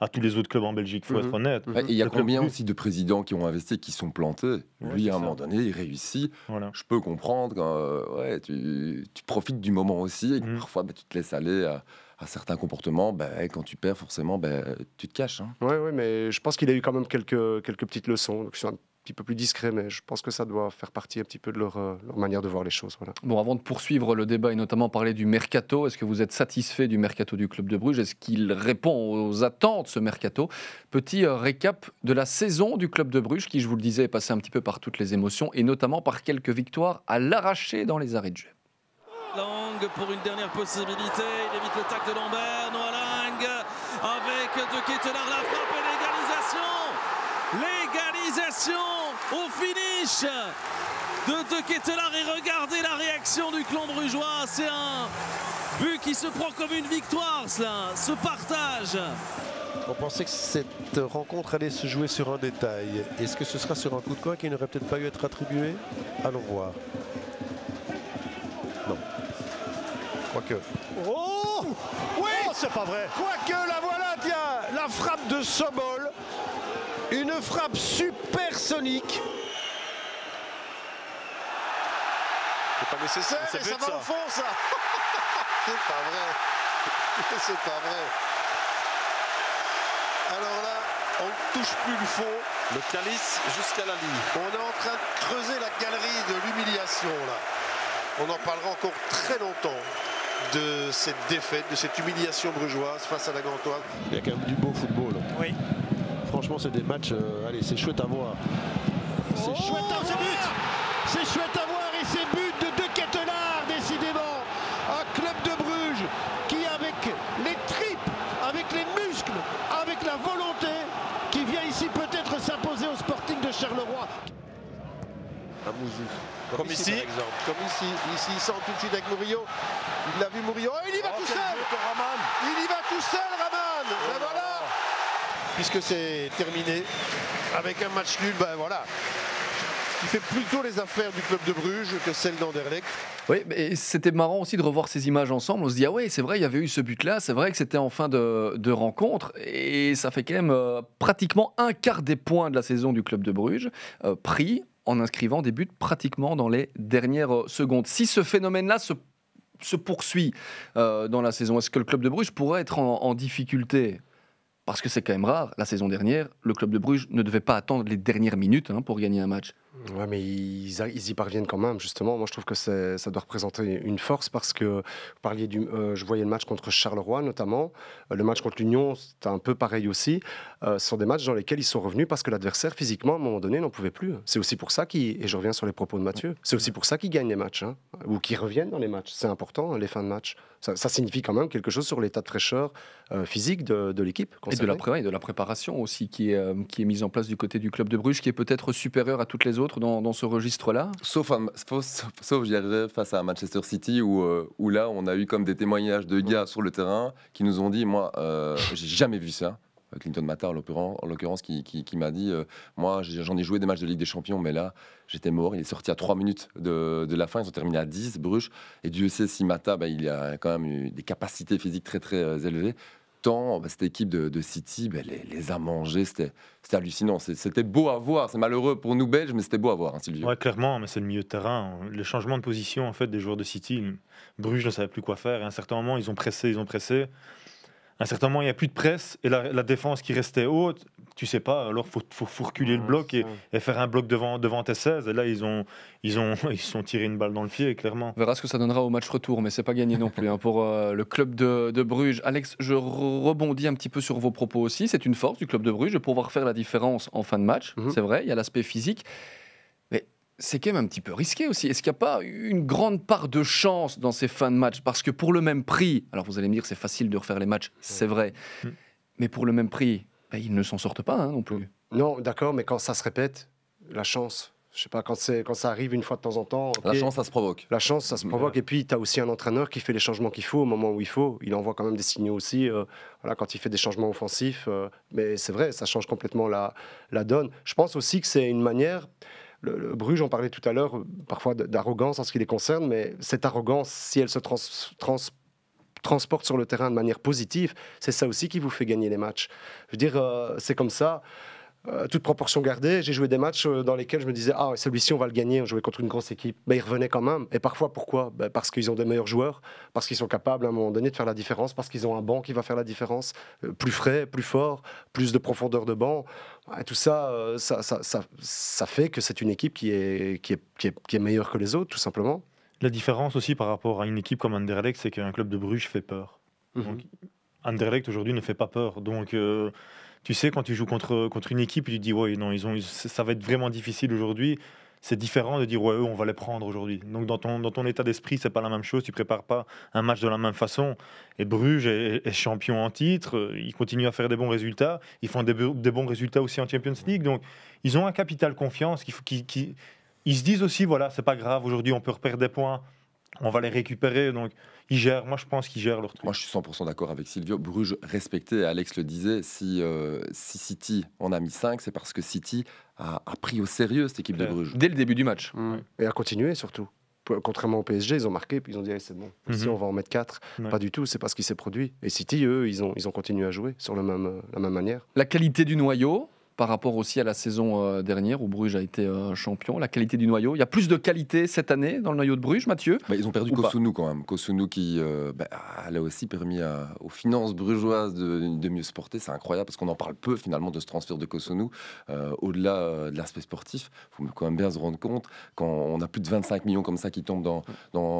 à tous les autres clubs en Belgique, faut mhm. être honnête. Bah, il y a combien aussi de présidents qui ont investi qui sont plantés Lui, à un moment donné, il réussit. Je peux comprendre. tu, profites du moment aussi et mhm. parfois, ben, tu te laisses aller à certains comportements, ben, quand tu perds, forcément, ben, tu te caches. Hein. Oui, mais je pense qu'il a eu quand même quelques, quelques petites leçons. Donc, je suis un petit peu plus discret, mais je pense que ça doit faire partie un petit peu de euh, leur, manière de voir les choses. Voilà. Bon, avant de poursuivre le débat et notamment parler du mercato, est-ce que vous êtes satisfait du mercato du club de Bruges Est-ce qu'il répond aux attentes, ce mercato Petit euh, récap de la saison du club de Bruges, qui, je vous le disais, est passé un petit peu par toutes les émotions et notamment par quelques victoires à l'arraché dans les arrêts de jeu. Lang pour une dernière possibilité. Il évite le tac de Lambert. Noah Lang avec De Kettelard La frappe et l'égalisation. L'égalisation au finish de De Kettelard. Et regardez la réaction du clan brugeois. C'est un but qui se prend comme une victoire, cela, ce partage. On pensait que cette rencontre allait se jouer sur un détail. Est-ce que ce sera sur un coup de coin qui n'aurait peut-être pas eu à être attribué Allons voir. Quoique. Oh, oh Oui oh, C'est pas vrai Quoique, la voilà, tiens La frappe de Sobol. Une frappe supersonique. C'est pas nécessaire, eh, ça, va au C'est pas vrai C'est pas vrai Alors là, on ne touche plus le fond. Le calice jusqu'à la ligne. On est en train de creuser la galerie de l'humiliation, là. On en parlera encore très longtemps de cette défaite, de cette humiliation brugeoise face à la Gantoise. Il y a quand même du beau football. Oui. Franchement, c'est des matchs. Euh, allez, c'est chouette à voir. C'est oh, chouette à voir. C'est chouette à voir et c'est but de De Catelard, décidément. Un club de Bruges qui, avec les tripes, avec les muscles, avec la volonté, qui vient ici peut-être s'imposer au Sporting de Charleroi. Comme, ici, Par exemple. Comme ici. Ici, il sent tout de suite avec Murillo. Il l'a vu mourir. Oh, il y va oh, tout seul Il y va tout seul, Raman oh ben voilà Puisque c'est terminé avec un match nul, ben voilà il fait plutôt les affaires du club de Bruges que celles d'Anderlecht. Oui, mais c'était marrant aussi de revoir ces images ensemble. On se dit, ah ouais, c'est vrai, il y avait eu ce but-là, c'est vrai que c'était en fin de, rencontre. Et ça fait quand même euh, pratiquement un quart des points de la saison du club de Bruges euh, pris en inscrivant des buts pratiquement dans les dernières euh, secondes. Si ce phénomène-là se se poursuit euh, dans la saison, est-ce que le club de Bruges pourrait être en, difficulté parce que c'est quand même rare, la saison dernière, le club de Bruges ne devait pas attendre les dernières minutes hein, pour gagner un match. Ouais, mais ils, y parviennent quand même, justement. Moi, je trouve que ça doit représenter une force parce que parliez du, euh, je voyais le match contre Charleroi, notamment. Euh, le match contre l'Union, c'était un peu pareil aussi. Euh, ce sont des matchs dans lesquels ils sont revenus parce que l'adversaire, physiquement, à un moment donné, n'en pouvait plus. C'est aussi pour ça qu'ils, et je reviens sur les propos de Mathieu, c'est aussi pour ça qu'ils gagnent les matchs hein, ou qu'ils reviennent dans les matchs. C'est important, hein, les fins de match. Ça, signifie quand même quelque chose sur l'état de fraîcheur physique de, l'équipe. Et de, la de la préparation aussi qui est, qui est mise en place du côté du club de Bruges, qui est peut-être supérieur à toutes les autres dans, ce registre-là Sauf, sauf, sauf face à Manchester City, où, euh, où là, on a eu comme des témoignages de gars sur le terrain qui nous ont dit, moi, euh, j'ai jamais vu ça. Euh, Clinton Matar, en l'occurrence, qui, m'a dit Moi, j'en ai joué des matchs de Ligue des Champions, mais là, j'étais mort. Il est sorti à trois minutes de, la fin. Ils ont terminé à 10, Bruges. Et Dieu sait si Matar, bah, il a quand même eu des capacités physiques très, très élevées. Bah, cette équipe de, City bah, les, a mangés. C'était hallucinant. C'était beau à voir. C'est malheureux pour nous Belges, mais c'était beau à voir, hein, clairement, mais c'est le milieu de terrain. le changement de position en fait, des joueurs de City, Bruges ne savait plus quoi faire. Et à un certain moment, ils ont pressé, ils ont pressé. À un certain moment, il n'y a plus de presse et la, défense qui restait haute tu sais pas, alors faut, faut, reculer le bloc et, faire un bloc devant, devant T16. Et là, ils ont, ils ont, ils sont tirés une balle dans le pied, clairement. On verra ce que ça donnera au match retour, mais c'est pas gagné non plus hein, pour euh, le club de, Bruges. Alex, je rebondis un petit peu sur vos propos aussi. C'est une force du club de Bruges de pouvoir faire la différence en fin de match. Mhm. C'est vrai, il y a l'aspect physique. Mais c'est quand même un petit peu risqué aussi. Est-ce qu'il n'y a pas une grande part de chance dans ces fins de match Parce que pour le même prix, alors vous allez me dire c'est facile de refaire les matchs, c'est vrai, mhm. mais pour le même prix, bah, ils ne s'en sortent pas hein, non plus. Non, d'accord, mais quand ça se répète, la chance. Je sais pas, quand, quand ça arrive une fois de temps en temps. la chance, ça se provoque. La chance, ça se provoque. Et puis, tu as aussi un entraîneur qui fait les changements qu'il faut au moment où il faut. Il envoie quand même des signaux aussi. Euh, voilà, quand il fait des changements offensifs. Euh, mais c'est vrai, ça change complètement la, la donne. Je pense aussi que c'est une manière. Le, Bruges, on parlait tout à l'heure, euh, parfois d'arrogance en ce qui les concerne, mais cette arrogance, si elle se trans, trans transporte sur le terrain de manière positive, c'est ça aussi qui vous fait gagner les matchs. Je veux dire, euh, c'est comme ça. Euh, toute proportion gardée, j'ai joué des matchs euh, dans lesquels je me disais ah celui-ci on va le gagner, on jouait contre une grosse équipe, mais ben, ils revenaient quand même. Et parfois pourquoi ben, Parce qu'ils ont des meilleurs joueurs, parce qu'ils sont capables à un moment donné de faire la différence, parce qu'ils ont un banc qui va faire la différence, plus frais, plus fort, plus de profondeur de banc. tout ça, ça, fait que c'est une équipe qui qui est, qui est meilleure que les autres tout simplement. La différence aussi par rapport à une équipe comme Anderlecht, c'est qu'un club de Bruges fait peur. Mhm. Anderlecht aujourd'hui ne fait pas peur. Donc, euh, tu sais, quand tu joues contre, contre une équipe, tu te dis, ouais, non, ils ont, ça va être vraiment difficile aujourd'hui. C'est différent de dire, ouais, eux, on va les prendre aujourd'hui. Donc, dans ton, état d'esprit, c'est pas la même chose. Tu prépares pas un match de la même façon. Et Bruges est, champion en titre. Ils continuent à faire des bons résultats. Ils font des, bons résultats aussi en Champions League. Donc, ils ont un capital confiance qui ils se disent aussi, voilà, c'est pas grave, aujourd'hui on peut repérer des points, on va les récupérer. Donc, ils gèrent, moi je pense qu'ils gèrent leur truc. Moi je suis 100% d'accord avec Silvio. Bruges respecté, Alex le disait, si, euh, si City en a mis 5, c'est parce que City a, pris au sérieux cette équipe de Bruges. Dès le début du match. Mmh. Et a continué surtout. Contrairement au PSG, ils ont marqué, puis ils ont dit c'est bon, ici mmh. si on va en mettre 4. Pas du tout, c'est parce qu'il s'est produit. Et City, eux, ils ont, ils ont continué à jouer sur même, euh, la même manière. La qualité du noyau, par rapport aussi à la saison euh, dernière où Bruges a été euh, champion. La qualité du noyau, il y a plus de qualité cette année dans le noyau de Bruges, Mathieu bah, Ils ont perdu Kosunu quand même. Kosunu qui euh, bah, a aussi permis euh, aux finances brugeoises de, mieux se porter. C'est incroyable parce qu'on en parle peu finalement de ce transfert de Kosunu. Au-delà de l'aspect sportif, il faut quand même bien se rendre compte quand on a plus de 25 millions comme ça qui tombent dans,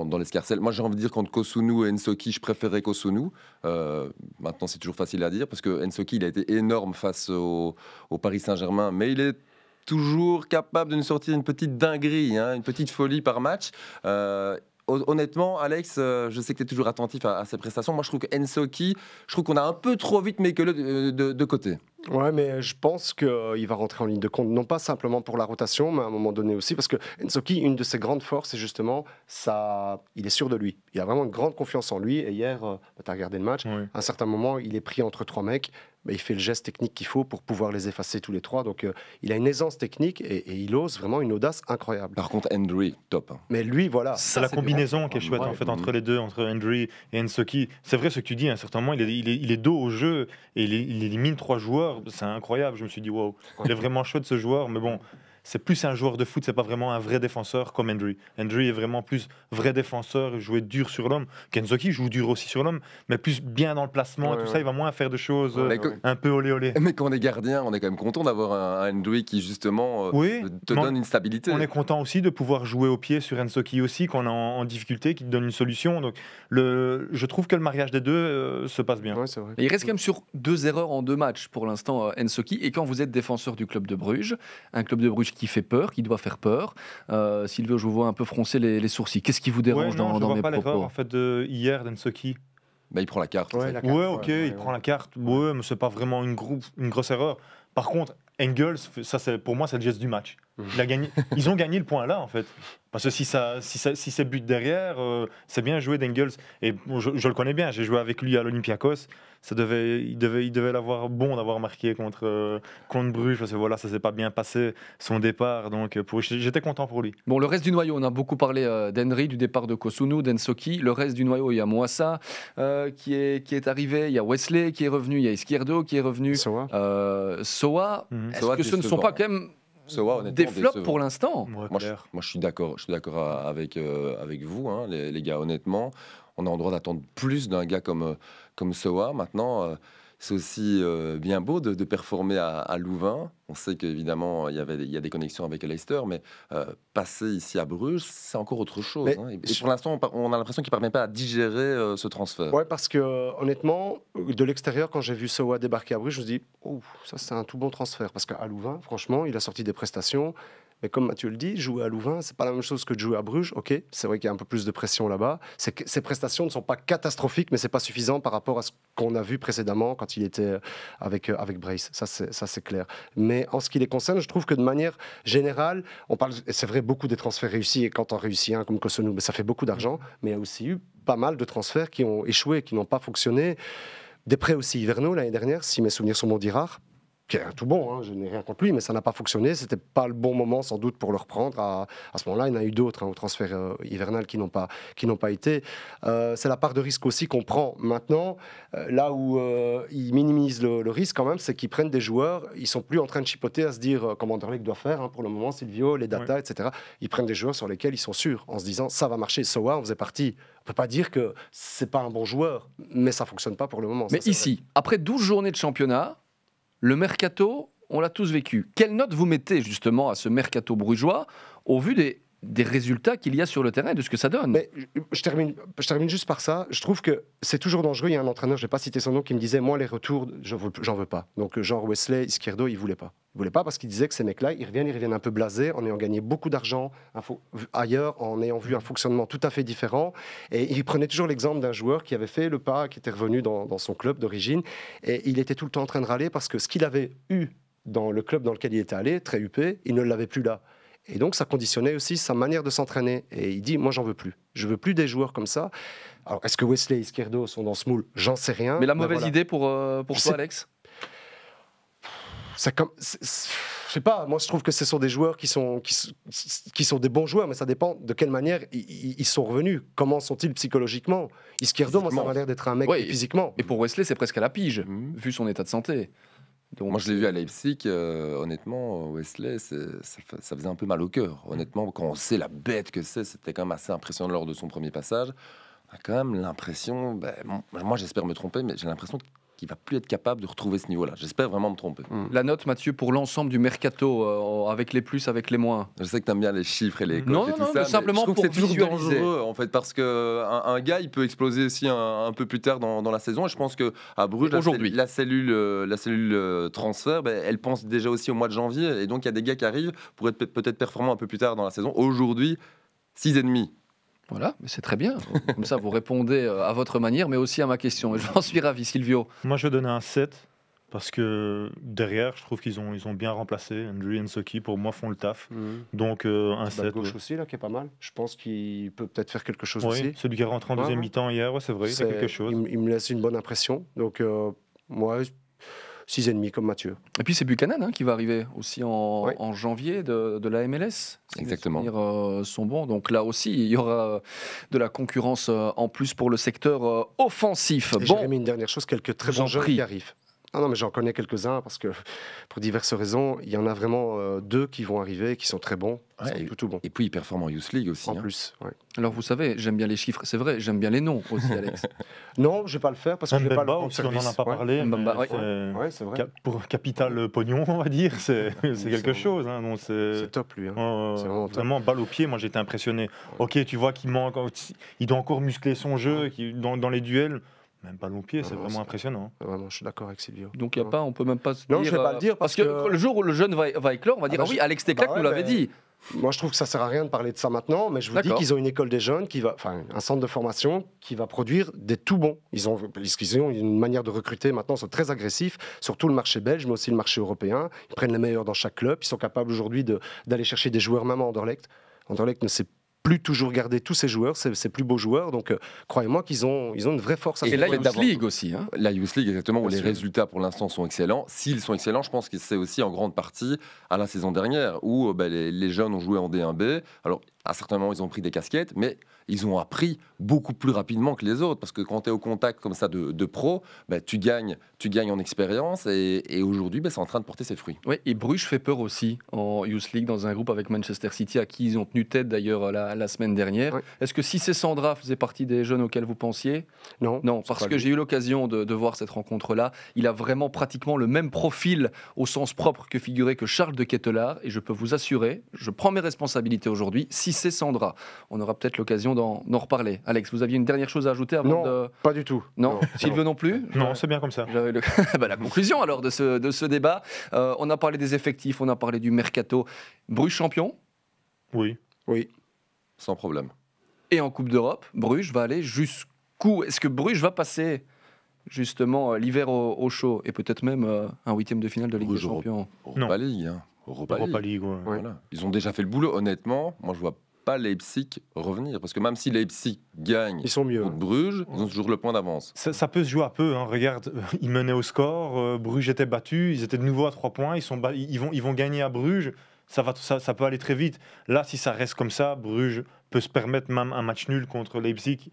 dans, l'escarcelle. Moi j'ai envie de dire qu'entre Kosunu et Ensoki, je préférais Kosunu. maintenant c'est toujours facile à dire parce que Ensoki il a été énorme face au, au Paris Saint-Germain, mais il est toujours capable de nous sortir une petite dinguerie, hein, une petite folie par match. Euh, honnêtement, Alex, euh, je sais que tu es toujours attentif à, ses prestations. Moi, je trouve que je trouve qu'on a un peu trop vite mis que le euh, de, côté. Ouais, mais je pense qu'il va rentrer en ligne de compte, non pas simplement pour la rotation, mais à un moment donné aussi, parce que une de ses grandes forces, c'est justement ça. Il est sûr de lui. Il a vraiment une grande confiance en lui. Et hier, bah, tu as regardé le match, à un certain moment, il est pris entre trois mecs. Bah, il fait le geste technique qu'il faut pour pouvoir les effacer tous les trois. Donc euh, il a une aisance technique et, il ose vraiment une audace incroyable. Par contre, Andrew, top. Hein. Mais lui, voilà. C'est la combinaison qui est chouette en fait entre les deux, entre Andrew et Ensoki. C'est vrai ce que tu dis, à un certain moment, il est, il dos au jeu et il, élimine trois joueurs. C'est incroyable. Je me suis dit, waouh, il est vraiment chaud de ce joueur. Mais bon, c'est plus un joueur de foot, c'est pas vraiment un vrai défenseur comme Andrew. Andrew est vraiment plus vrai défenseur, jouer dur sur l'homme. Kenzoki joue dur aussi sur l'homme, mais plus bien dans le placement et tout ça, il va moins faire de choses euh, un peu olé olé. Mais quand on est gardien, on est quand même content d'avoir un, Andrew qui justement euh, te donne une stabilité. On est content aussi de pouvoir jouer au pied sur Kenzoki aussi quand on est en, difficulté, qui te donne une solution. Donc le, je trouve que le mariage des deux euh, se passe bien. il reste quand même sur deux erreurs en deux matchs pour l'instant Enzoki Et quand vous êtes défenseur du club de Bruges, un club de Bruges qui fait peur, qui doit faire peur. Euh, Sylvio, je vous vois un peu froncer les, sourcils. Qu'est-ce qui vous dérange non, dans, je dans mes pas propos en fait de hier d'Ensoki bah, il prend la carte. oui ok, il prend la carte. Ouais, mais c'est pas vraiment une, une grosse erreur. Par contre, Engels, ça c'est pour moi c'est le geste du match gagné, ils ont gagné le point là, en fait. Parce que si, ça, si, ça, si c'est but derrière, euh, c'est bien joué d'Engels. Et je, le connais bien, j'ai joué avec lui à l'Olympiakos. Ça devait, il devait, il devait l'avoir bon d'avoir marqué contre, euh, contre Bruges, parce que voilà, ça s'est pas bien passé, son départ. Donc euh, pour, j'étais content pour lui. Bon, le reste du noyau, on a beaucoup parlé euh, d'Henry, du départ de Kosunu, d'Ensoki. Le reste du noyau, il y a Moassa qui, est, qui est arrivé, il y a Wesley qui est revenu, il y a Isquierdo qui est revenu. Soa. Soa. Mhm. Est-ce que ce ne sont pas quand même des flops pour l'instant. moi, je, moi, je suis d'accord, je suis d'accord avec euh, avec vous, hein, les, gars. Honnêtement, on a le droit d'attendre plus d'un gars comme euh, comme Maintenant, euh, c'est aussi bien beau de, performer à Louvain, on sait qu'évidemment, il y, avait, il y a des connexions avec Leicester, mais euh, passer ici à Bruges, c'est encore autre chose. Hein. Et, pour l'instant, on a l'impression qu'il ne permet pas à digérer euh, ce transfert. Oui, parce que euh, honnêtement, de l'extérieur, quand j'ai vu Sowa débarquer à Bruges, je me suis dit, oh, ça c'est un tout bon transfert. Parce qu'à Louvain, franchement, il a sorti des prestations. Mais comme Mathieu le dit, jouer à Louvain, c'est pas la même chose que de jouer à Bruges. Ok, c'est vrai qu'il y a un peu plus de pression là-bas. ces prestations ne sont pas catastrophiques, mais c'est pas suffisant par rapport à ce qu'on a vu précédemment quand il était avec, avec Brace. Ça, c'est clair. Mais en ce qui les concerne, je trouve que de manière générale, on parle, c'est vrai, beaucoup des transferts réussis. Et quand on réussit un hein, comme Kosonou, ben, ça fait beaucoup d'argent. Mais il y a aussi eu pas mal de transferts qui ont échoué, qui n'ont pas fonctionné. Des prêts aussi hivernaux l'année dernière, si mes souvenirs sont bons, rares, qui est tout bon, hein, je n'ai rien contre lui, mais ça n'a pas fonctionné. C'était pas le bon moment, sans doute, pour le reprendre. À, ce moment-là, il y en a eu d'autres hein, au transfert euh, hivernal qui n'ont pas, pas été. Euh, c'est la part de risque aussi qu'on prend maintenant. Euh, là où ils minimisent le, risque, quand même, c'est qu'ils prennent des joueurs. Ils ne sont plus en train de chipoter à se dire comment Derrick doit faire hein, pour le moment, Silvio, les data, etc. Ils prennent des joueurs sur lesquels ils sont sûrs, en se disant ça va marcher. Soa, on faisait partie. On peut pas dire que c'est pas un bon joueur, mais ça ne fonctionne pas pour le moment. Mais ici, après 12 journées de championnat, le mercato, on l'a tous vécu. Quelle note vous mettez justement à ce mercato brugeois au vu des des résultats qu'il y a sur le terrain de ce que ça donne. Mais je, termine, je termine juste par ça. Je trouve que c'est toujours dangereux. Il y a un entraîneur, je ne vais pas citer son nom, qui me disait Moi, les retours, j'en veux, veux pas. Donc, genre euh, Wesley, Isquierdo, il ne voulait pas. Il voulait pas parce qu'il disait que ces mecs-là, ils reviennent, un peu blasés en ayant gagné beaucoup d'argent ailleurs, en ayant vu un fonctionnement tout à fait différent. Et il prenait toujours l'exemple d'un joueur qui avait fait le pas, qui était revenu dans, dans son club d'origine. Et il était tout le temps en train de râler parce que ce qu'il avait eu dans le club dans lequel il était allé, très huppé, il ne l'avait plus là. Et donc, ça conditionnait aussi sa manière de s'entraîner. Et il dit, moi, j'en veux plus. Je veux plus des joueurs comme ça. Alors, est-ce que Wesley et Izquierdo sont dans ce moule J'en sais rien. Mais la mauvaise idée pour, euh, pour toi, Alex ça comme je sais pas moi je trouve que ce sont des joueurs qui sont qui, sont des bons joueurs mais ça dépend de quelle manière ils, sont revenus comment sont-ils psychologiquement Izquierdo moi ça m'a l'air d'être un mec physiquement et pour Wesley c'est presque à la pige mmh. vu son état de santé moi, je l'ai vu à Leipzig. Euh, honnêtement, euh, Wesley, ça, faisait un peu mal au cœur. Mm. Honnêtement, quand on sait la bête que c'est, c'était quand même assez impressionnant lors de son premier passage. On a quand même l'impression, ben, moi j'espère me tromper, mais j'ai l'impression qui va plus être capable de retrouver ce niveau-là. J'espère vraiment me tromper. Hmm. La note, Mathieu, pour l'ensemble du mercato, euh, avec les plus, avec les moins. Je sais que tu aimes bien les chiffres et les non, et tout non, ça, mais simplement je trouve que c'est toujours dangereux en fait parce que un, gars, il peut exploser aussi un, peu plus tard dans, la saison. Et je pense que à Bruges, aujourd'hui, la, cellule, euh, la cellule euh, transfert, ben, elle pense déjà aussi au mois de janvier. Et donc il y a des gars qui arrivent pour être peut-être performants un peu plus tard dans la saison. Aujourd'hui, 6,5 voilà, mais c'est très bien. Comme ça, vous répondez euh, à votre manière, mais aussi à ma question. Et j'en suis ravi, Silvio. Moi, je donne un 7 parce que derrière, je trouve qu'ils ont, ils ont bien remplacé. Andrew et Soki, pour moi, font le taf. Mm. Donc, euh, un 7. gauche aussi, là, qui est pas mal. Je pense qu'il peut peut-être faire quelque chose oui, aussi. Celui qui est rentré en deuxième mi-temps hier, c'est vrai, il quelque chose. Il, me laisse une bonne impression. Donc, euh, moi, ennemis comme Mathieu. Et puis c'est Buchanan hein, qui va arriver aussi en, janvier de, la MLS. Exactement. Les euh, sont bons. Donc là aussi, il y aura euh, de la concurrence euh, en plus pour le secteur offensif. Et j'ai une dernière chose, quelques très bons qui arrivent. Ah non, mais j'en connais quelques-uns parce que pour diverses raisons, il y en a vraiment euh, deux qui vont arriver, qui sont très bons, et, tout, tout Et puis ils performent en Youth League aussi. En hein. plus. Alors vous savez, j'aime bien les chiffres, c'est vrai, j'aime bien les noms aussi, Alex. non, je vais pas le faire parce que je vais pas le parce On n'en a pas parlé. pour capital pognon, on va dire, c'est quelque chose. Hein, c'est top lui. Hein. vraiment, balle au pied, moi j'étais impressionné. Ok, tu vois qu'il manque, il doit encore muscler son jeu, dans les duels. Même pas long pied, c'est vraiment impressionnant. Hein. je suis d'accord avec Silvio. Donc il y a pas, on peut même pas se non, dire. je vais pas euh, dire parce, que... le jour où le jeune va, va éclore, on va ah dire bah ah, oui, Alex Teclac bah nous l'avait dit. Moi, je trouve que ça sert à rien de parler de ça maintenant, mais je vous dis qu'ils ont une école des jeunes, qui va, enfin, un centre de formation qui va produire des tout bons. Ils ont, ils ont une manière de recruter maintenant, sont très agressifs, surtout le marché belge, mais aussi le marché européen. Ils prennent les meilleurs dans chaque club. Ils sont capables aujourd'hui d'aller chercher des joueurs même à Anderlecht. Anderlecht ne sait plus toujours garder tous ces joueurs, ces, plus beaux joueurs. Donc, euh, croyez-moi qu'ils ont, ils ont une vraie force. À et la Youth League aussi. Hein. la Youth League, exactement, où les résultats pour l'instant sont excellents. S'ils sont excellents, je pense que c'est aussi en grande partie à la saison dernière, où euh, bah, les, jeunes ont joué en D1B. Alors, à certains moments, ils ont pris des casquettes, mais ils ont appris beaucoup plus rapidement que les autres. Parce que quand tu es au contact comme ça de, pro, bah, tu, gagnes, tu gagnes en expérience. Et, aujourd'hui, bah, c'est en train de porter ses fruits. Oui, et Bruges fait peur aussi en Youth League, dans un groupe avec Manchester City, à qui ils ont tenu tête d'ailleurs euh, la, semaine dernière. Est-ce que si c'est Sandra faisait partie des jeunes auxquels vous pensiez Non. Non, parce que j'ai eu l'occasion de, voir cette rencontre-là. Il a vraiment pratiquement le même profil au sens propre que figurait que Charles de Kettelard. Et je peux vous assurer, je prends mes responsabilités aujourd'hui. Si c'est Sandra. On aura peut-être l'occasion d'en reparler. Alex, vous aviez une dernière chose à ajouter avant non, pas du tout. Non, s'il veut non plus Non, c'est bien comme ça. Bah, la conclusion alors de ce, de ce débat. Euh, on a parlé des effectifs, on a parlé du mercato. Bruges champion Oui. Oui. Sans problème. Et en Coupe d'Europe, Bruges va aller jusqu'où Est-ce que Bruges va passer justement euh, l'hiver au, chaud et peut-être même euh, un huitième de finale de Ligue des Champions Au League, hein. Ils ont déjà fait le boulot, honnêtement. Moi, je vois pas Leipzig revenir. Parce que même si Leipzig gagne ils sont mieux. Bruges, ils ont toujours le point d'avance. Ça, peut se jouer à peu. Hein. Regarde, ils menaient au score, euh, Bruges était battu, ils étaient de nouveau à 3 points, ils, sont ils, vont, ils vont gagner à Bruges. Ça, va, ça, ça peut aller très vite. Là, si ça reste comme ça, Bruges peut se permettre même un match nul contre Leipzig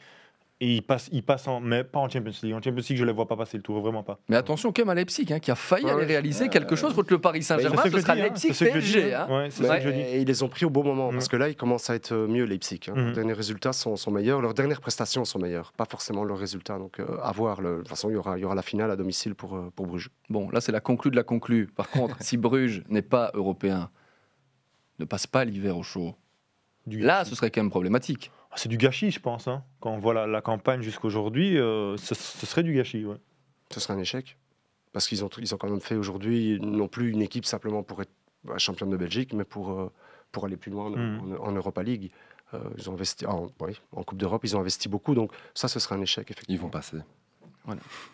et il passe, il passe en, mais pas en Champions League. En Champions League, je ne vois pas passer le tour, vraiment pas. Mais attention, même à Leipzig, hein, qui a failli aller réaliser quelque chose contre le Paris bah, Saint-Germain, ce, sera hein. Leipzig PSG. Hein. et ils les ont pris au bon moment, parce que là, ils commencent à être mieux, Leipzig. Hein. Mm-hmm. Leurs derniers résultats sont, meilleurs, leurs dernières prestations sont meilleures, pas forcément leurs résultats. Donc, euh, Le, de toute façon, il y aura, la finale à domicile pour, euh, pour Bruges. Bon, là, c'est la conclue de la conclue. Par contre, si Bruges n'est pas européen, ne passe pas l'hiver au chaud, là, ce serait quand même problématique. Ah, c'est du gâchis, je pense. Hein. Quand on voit la, campagne jusqu'aujourd'hui, euh, ce, serait du gâchis. Ce serait un échec. Parce qu'ils ont, ils ont quand même fait aujourd'hui, non plus une équipe simplement pour être bah, champion de Belgique, mais pour, euh, pour aller plus loin en, hmm. Europa League. Euh, ils ont investi, en, en Coupe d'Europe, ils ont investi beaucoup. Donc ça, ce serait un échec, effectivement. Ils vont passer.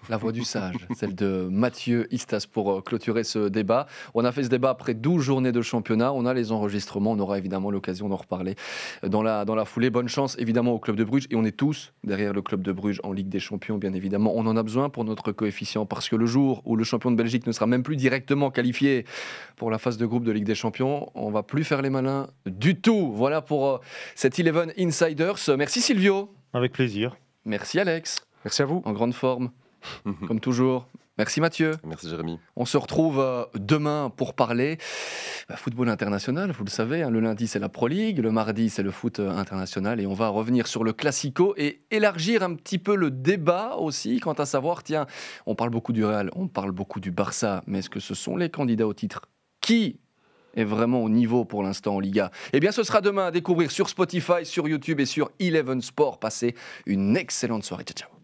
La voix du sage, celle de Mathieu Istas pour euh, clôturer ce débat. On a fait ce débat après 12 journées de championnat. On a les enregistrements. On aura évidemment l'occasion d'en reparler euh, dans la, dans la foulée. Bonne chance évidemment au club de Bruges. Et on est tous derrière le club de Bruges en Ligue des Champions, bien évidemment. On en a besoin pour notre coefficient parce que le jour où le champion de Belgique ne sera même plus directement qualifié pour la phase de groupe de Ligue des Champions, on va plus faire les malins du tout. Voilà pour euh, cet Eleven Insiders. Merci Silvio. Avec plaisir. Merci Alex. Merci à vous. En grande forme, comme toujours. Merci Mathieu. Merci Jérémy. On se retrouve euh, demain pour parler bah, football international, vous le savez. Hein, le lundi, c'est la Pro League. Le mardi, c'est le foot euh, international. Et on va revenir sur le Classico et élargir un petit peu le débat aussi quant à savoir, tiens, on parle beaucoup du Real, on parle beaucoup du Barça, mais est-ce que ce sont les candidats au titre Qui est vraiment au niveau pour l'instant en Liga. Eh bien, ce sera demain à découvrir sur Spotify, sur YouTube et sur Eleven Sport. Passez une excellente soirée. Ciao, ciao.